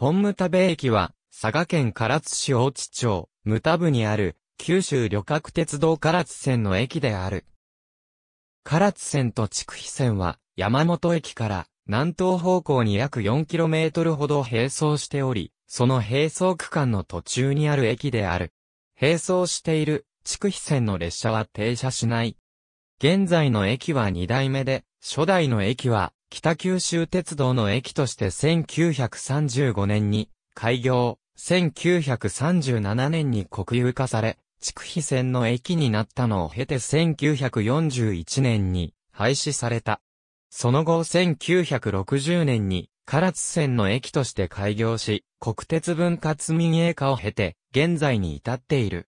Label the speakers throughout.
Speaker 1: 本無田部駅は、佐賀県唐津市大地町、牟田部にある、九州旅客鉄道唐津線の駅である。唐津線と筑肥線は、山本駅から南東方向に約 4km ほど並走しており、その並走区間の途中にある駅である。並走している筑肥線の列車は停車しない。現在の駅は2代目で、初代の駅は北九州鉄道の駅として1935年に開業、1937年に国有化され、筑肥線の駅になったのを経て1941年に廃止された。その後1960年に唐津線の駅として開業し、国鉄分割民営化を経て、現在に至っている。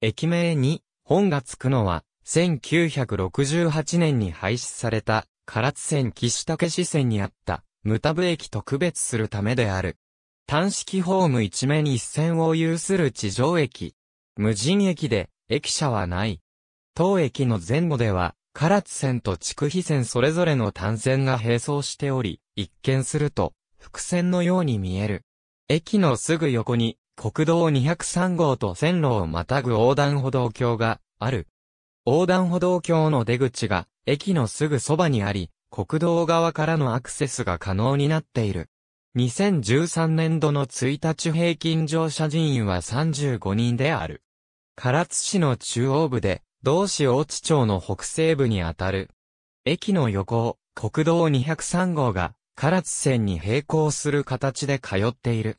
Speaker 1: 駅名に、本がつくのは、1968年に廃止された、唐津線岸武市線にあった、無田部駅と区別するためである。単式ホーム一面一線を有する地上駅。無人駅で、駅舎はない。当駅の前後では、唐津線と筑肥線それぞれの単線が並走しており、一見すると、伏線のように見える。駅のすぐ横に、国道203号と線路をまたぐ横断歩道橋がある。横断歩道橋の出口が駅のすぐそばにあり、国道側からのアクセスが可能になっている。2013年度の1日平均乗車人員は35人である。唐津市の中央部で、同市大津町の北西部にあたる。駅の横を国道203号が唐津線に並行する形で通っている。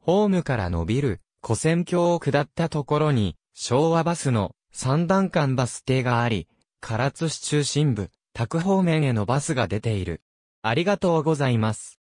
Speaker 1: ホームから伸びる古線橋を下ったところに昭和バスの三段間バス停があり、唐津市中心部、宅方面へのバスが出ている。ありがとうございます。